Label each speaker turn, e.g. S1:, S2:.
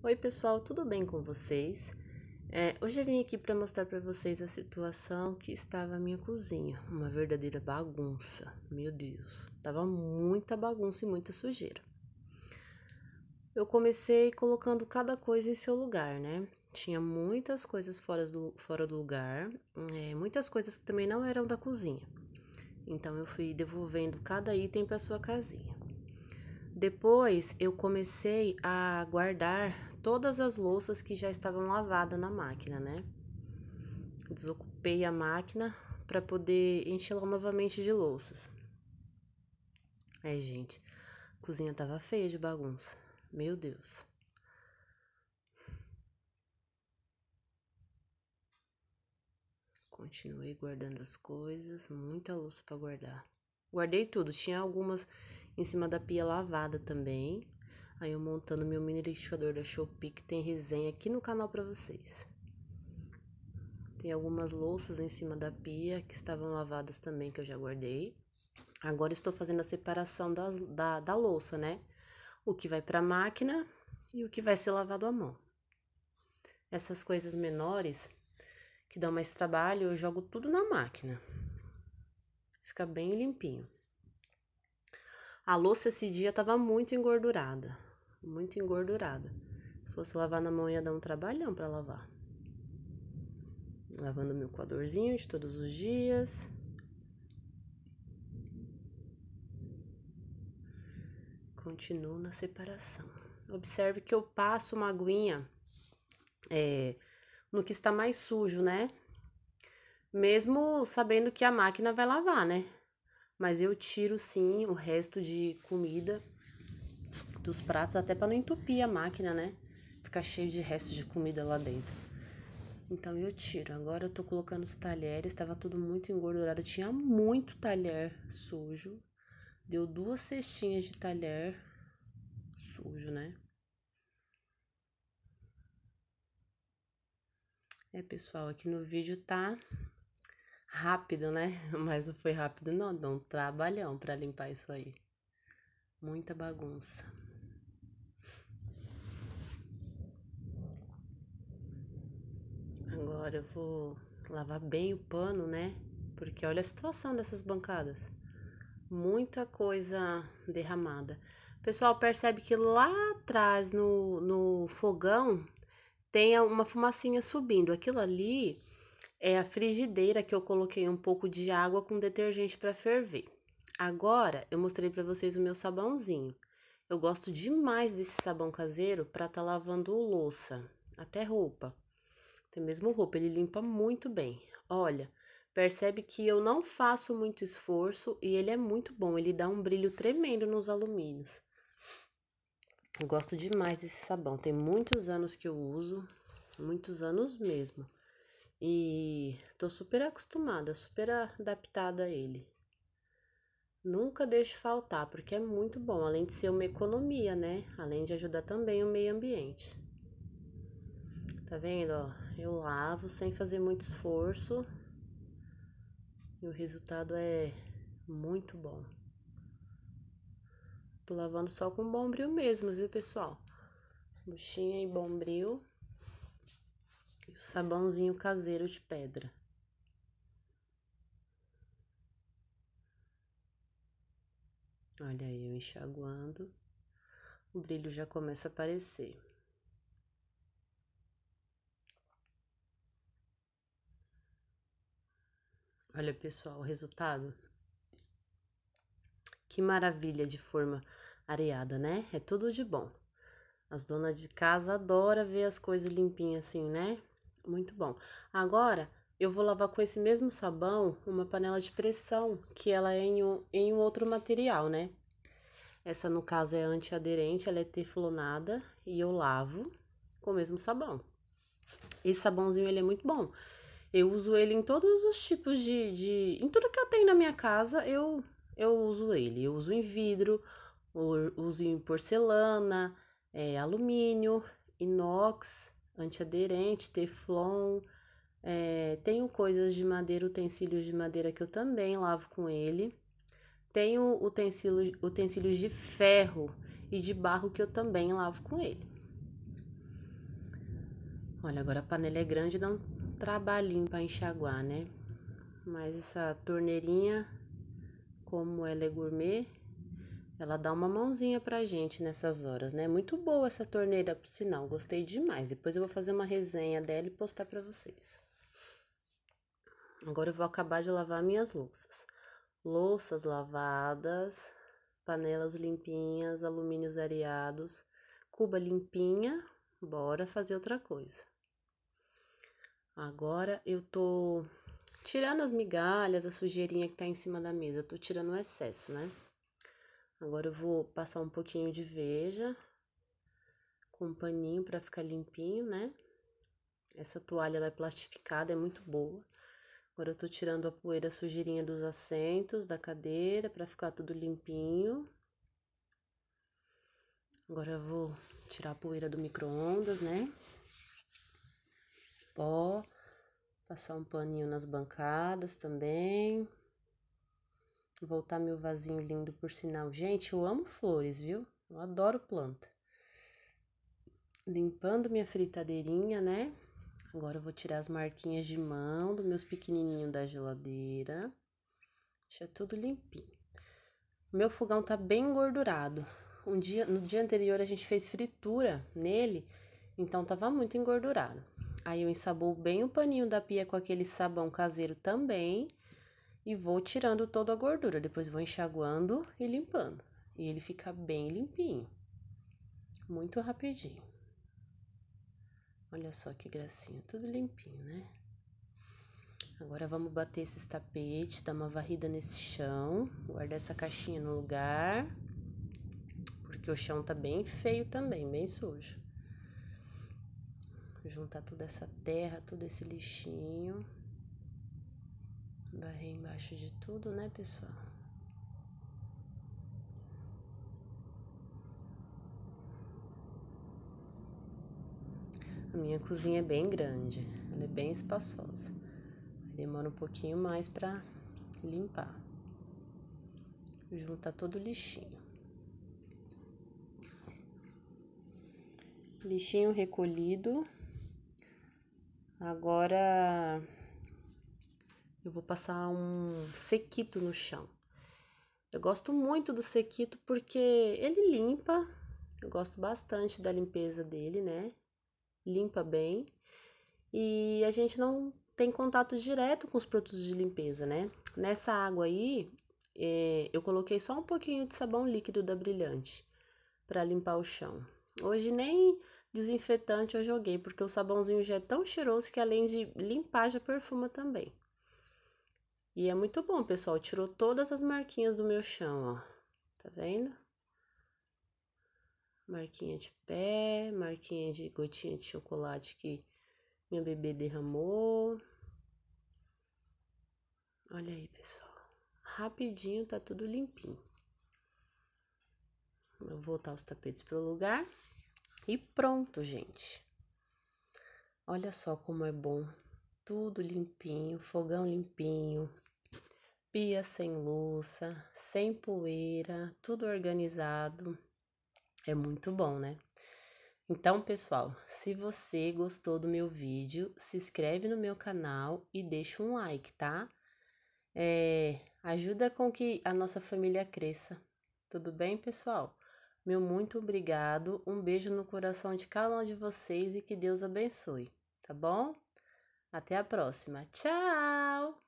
S1: Oi pessoal, tudo bem com vocês? É, hoje eu vim aqui para mostrar para vocês a situação que estava a minha cozinha, uma verdadeira bagunça, meu Deus, tava muita bagunça e muita sujeira. Eu comecei colocando cada coisa em seu lugar, né? Tinha muitas coisas fora do, fora do lugar, é, muitas coisas que também não eram da cozinha. Então eu fui devolvendo cada item para sua casinha. Depois eu comecei a guardar todas as louças que já estavam lavadas na máquina, né? Desocupei a máquina para poder enchê-la novamente de louças. É, gente, a cozinha tava feia de bagunça. Meu Deus. Continuei guardando as coisas, muita louça para guardar. Guardei tudo, tinha algumas em cima da pia lavada também, Aí eu montando meu mini liquidificador da Shopee, que tem resenha aqui no canal para vocês. Tem algumas louças em cima da pia que estavam lavadas também, que eu já guardei. Agora estou fazendo a separação das, da, da louça, né? O que vai para a máquina e o que vai ser lavado à mão. Essas coisas menores, que dão mais trabalho, eu jogo tudo na máquina. Fica bem limpinho. A louça esse dia estava muito engordurada muito engordurada. Se fosse lavar na mão ia dar um trabalhão para lavar. Lavando meu coadorzinho de todos os dias. Continuo na separação. Observe que eu passo uma aguinha é, no que está mais sujo, né? Mesmo sabendo que a máquina vai lavar, né? Mas eu tiro sim o resto de comida dos pratos, até para não entupir a máquina, né? Ficar cheio de restos de comida lá dentro. Então eu tiro. Agora eu tô colocando os talheres, estava tudo muito engordurado, tinha muito talher sujo. Deu duas cestinhas de talher sujo, né? É, pessoal, aqui no vídeo tá rápido, né? Mas não foi rápido, não. Deu um trabalhão para limpar isso aí. Muita bagunça. Agora eu vou lavar bem o pano, né? Porque olha a situação dessas bancadas. Muita coisa derramada. O pessoal percebe que lá atrás no, no fogão tem uma fumacinha subindo. Aquilo ali é a frigideira que eu coloquei um pouco de água com detergente para ferver. Agora eu mostrei para vocês o meu sabãozinho. Eu gosto demais desse sabão caseiro para estar tá lavando louça, até roupa até mesmo roupa, ele limpa muito bem. Olha, percebe que eu não faço muito esforço e ele é muito bom, ele dá um brilho tremendo nos alumínios. Eu gosto demais desse sabão, tem muitos anos que eu uso, muitos anos mesmo. E tô super acostumada, super adaptada a ele. Nunca deixo faltar, porque é muito bom, além de ser uma economia, né? Além de ajudar também o meio ambiente. Tá vendo, ó? Eu lavo sem fazer muito esforço. E o resultado é muito bom. Tô lavando só com bombril mesmo, viu, pessoal? Buchinha e bombril. E o sabãozinho caseiro de pedra. Olha aí, eu enxaguando. O brilho já começa a aparecer. Olha, pessoal, o resultado. Que maravilha de forma areada, né? É tudo de bom. As donas de casa adoram ver as coisas limpinhas assim, né? Muito bom. Agora, eu vou lavar com esse mesmo sabão uma panela de pressão, que ela é em um, em um outro material, né? Essa, no caso, é antiaderente, ela é teflonada e eu lavo com o mesmo sabão. Esse sabãozinho, ele é muito bom. Eu uso ele em todos os tipos de, de. Em tudo que eu tenho na minha casa, eu, eu uso ele. Eu uso em vidro, uso em porcelana, é, alumínio, inox, antiaderente, teflon. É, tenho coisas de madeira, utensílios de madeira que eu também lavo com ele. Tenho utensílios, utensílios de ferro e de barro que eu também lavo com ele. Olha, agora a panela é grande, dá um trabalhinho para enxaguar, né? Mas essa torneirinha, como ela é gourmet, ela dá uma mãozinha pra gente nessas horas, né? Muito boa essa torneira, por sinal, gostei demais. Depois eu vou fazer uma resenha dela e postar para vocês. Agora eu vou acabar de lavar minhas louças. Louças lavadas, panelas limpinhas, alumínios areados, cuba limpinha. Bora fazer outra coisa. Agora eu tô tirando as migalhas, a sujeirinha que tá em cima da mesa, tô tirando o excesso, né? Agora eu vou passar um pouquinho de veja com um paninho para ficar limpinho, né? Essa toalha ela é plastificada, é muito boa. Agora eu tô tirando a poeira sujeirinha dos assentos, da cadeira, para ficar tudo limpinho. Agora eu vou tirar a poeira do micro-ondas, né? pó, passar um paninho nas bancadas também. Voltar meu vasinho lindo, por sinal. Gente, eu amo flores, viu? Eu adoro planta. Limpando minha fritadeirinha, né? Agora eu vou tirar as marquinhas de mão dos meus pequenininhos da geladeira. Deixa tudo limpinho. Meu fogão tá bem engordurado. Um dia, no dia anterior a gente fez fritura nele, então tava muito engordurado. Aí eu ensaboo bem o paninho da pia com aquele sabão caseiro também e vou tirando toda a gordura. Depois vou enxaguando e limpando. E ele fica bem limpinho. Muito rapidinho. Olha só que gracinha, tudo limpinho, né? Agora vamos bater esses tapetes, dar uma varrida nesse chão, guardar essa caixinha no lugar, porque o chão tá bem feio também, bem sujo juntar toda essa terra, todo esse lixinho. Varrer embaixo de tudo, né, pessoal? A minha cozinha é bem grande, ela é bem espaçosa. Demora um pouquinho mais para limpar. Juntar todo o lixinho. Lixinho recolhido. Agora eu vou passar um sequito no chão. Eu gosto muito do sequito porque ele limpa, eu gosto bastante da limpeza dele, né? Limpa bem e a gente não tem contato direto com os produtos de limpeza, né? Nessa água aí, eh, eu coloquei só um pouquinho de sabão líquido da Brilhante para limpar o chão. Hoje nem desinfetante eu joguei, porque o sabãozinho já é tão cheiroso que além de limpar, já perfuma também. E é muito bom, pessoal. Tirou todas as marquinhas do meu chão, ó. Tá vendo? Marquinha de pé, marquinha de gotinha de chocolate que minha bebê derramou. Olha aí, pessoal. Rapidinho tá tudo limpinho. vou voltar os tapetes pro lugar. E pronto, gente. Olha só como é bom. Tudo limpinho, fogão limpinho, pia sem louça, sem poeira, tudo organizado. É muito bom, né? Então, pessoal, se você gostou do meu vídeo, se inscreve no meu canal e deixa um like, tá? É, ajuda com que a nossa família cresça. Tudo bem, pessoal? Meu muito obrigado, um beijo no coração de cada um de vocês e que Deus abençoe, tá bom? Até a próxima. Tchau!